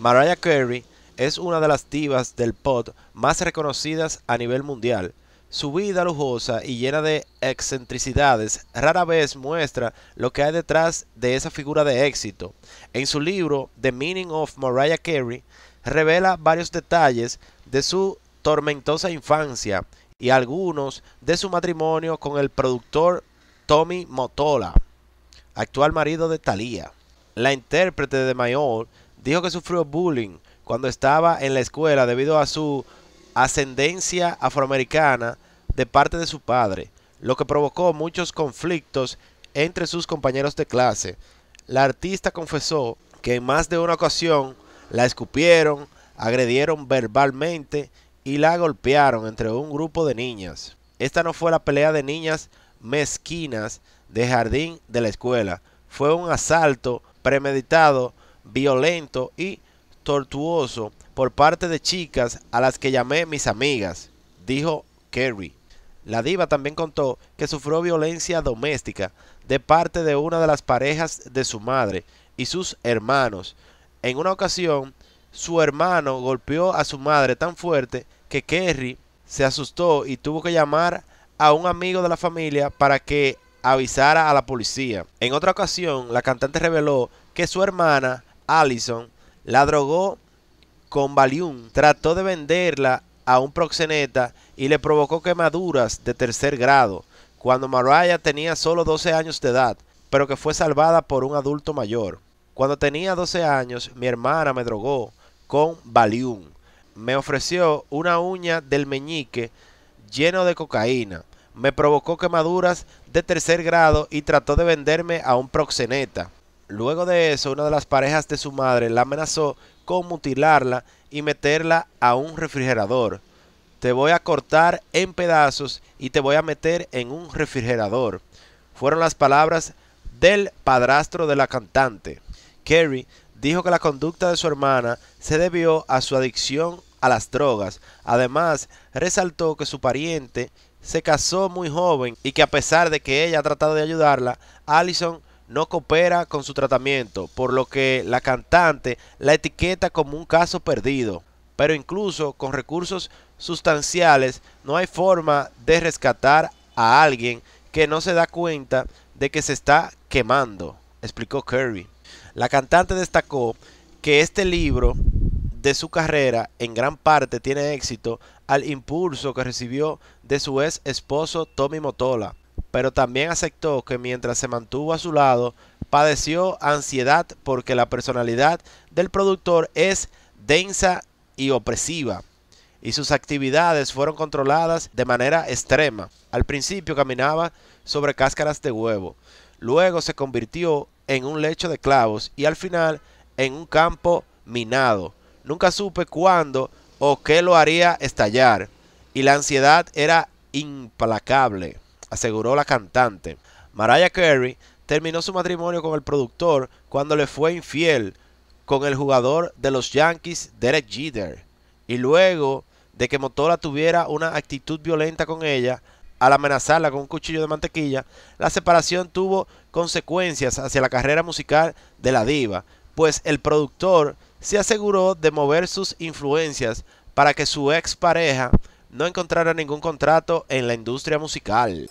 Mariah Carey es una de las divas del pop más reconocidas a nivel mundial. Su vida lujosa y llena de excentricidades rara vez muestra lo que hay detrás de esa figura de éxito. En su libro The Meaning of Mariah Carey revela varios detalles de su tormentosa infancia y algunos de su matrimonio con el productor Tommy Motola, actual marido de Thalía. La intérprete de Mayor dijo que sufrió bullying cuando estaba en la escuela debido a su ascendencia afroamericana de parte de su padre, lo que provocó muchos conflictos entre sus compañeros de clase. La artista confesó que en más de una ocasión la escupieron, agredieron verbalmente y la golpearon entre un grupo de niñas. Esta no fue la pelea de niñas mezquinas de jardín de la escuela, fue un asalto premeditado violento y tortuoso por parte de chicas a las que llamé mis amigas, dijo Kerry. La diva también contó que sufrió violencia doméstica de parte de una de las parejas de su madre y sus hermanos. En una ocasión, su hermano golpeó a su madre tan fuerte que Kerry se asustó y tuvo que llamar a un amigo de la familia para que avisara a la policía. En otra ocasión, la cantante reveló que su hermana Allison la drogó con Valium, trató de venderla a un proxeneta y le provocó quemaduras de tercer grado cuando Mariah tenía solo 12 años de edad, pero que fue salvada por un adulto mayor. Cuando tenía 12 años, mi hermana me drogó con Valium. Me ofreció una uña del meñique lleno de cocaína. Me provocó quemaduras de tercer grado y trató de venderme a un proxeneta. Luego de eso, una de las parejas de su madre la amenazó con mutilarla y meterla a un refrigerador. Te voy a cortar en pedazos y te voy a meter en un refrigerador. Fueron las palabras del padrastro de la cantante. Kerry dijo que la conducta de su hermana se debió a su adicción a las drogas. Además, resaltó que su pariente se casó muy joven y que a pesar de que ella ha tratado de ayudarla, Allison no coopera con su tratamiento, por lo que la cantante la etiqueta como un caso perdido. Pero incluso con recursos sustanciales no hay forma de rescatar a alguien que no se da cuenta de que se está quemando, explicó Curry. La cantante destacó que este libro de su carrera en gran parte tiene éxito al impulso que recibió de su ex esposo Tommy Motola, pero también aceptó que mientras se mantuvo a su lado, padeció ansiedad porque la personalidad del productor es densa y opresiva, y sus actividades fueron controladas de manera extrema. Al principio caminaba sobre cáscaras de huevo, luego se convirtió en un lecho de clavos y al final en un campo minado. Nunca supe cuándo o qué lo haría estallar, y la ansiedad era implacable aseguró la cantante. Mariah Carey terminó su matrimonio con el productor cuando le fue infiel con el jugador de los Yankees Derek Jeter y luego de que Motora tuviera una actitud violenta con ella al amenazarla con un cuchillo de mantequilla, la separación tuvo consecuencias hacia la carrera musical de la diva, pues el productor se aseguró de mover sus influencias para que su ex pareja no encontrará ningún contrato en la industria musical.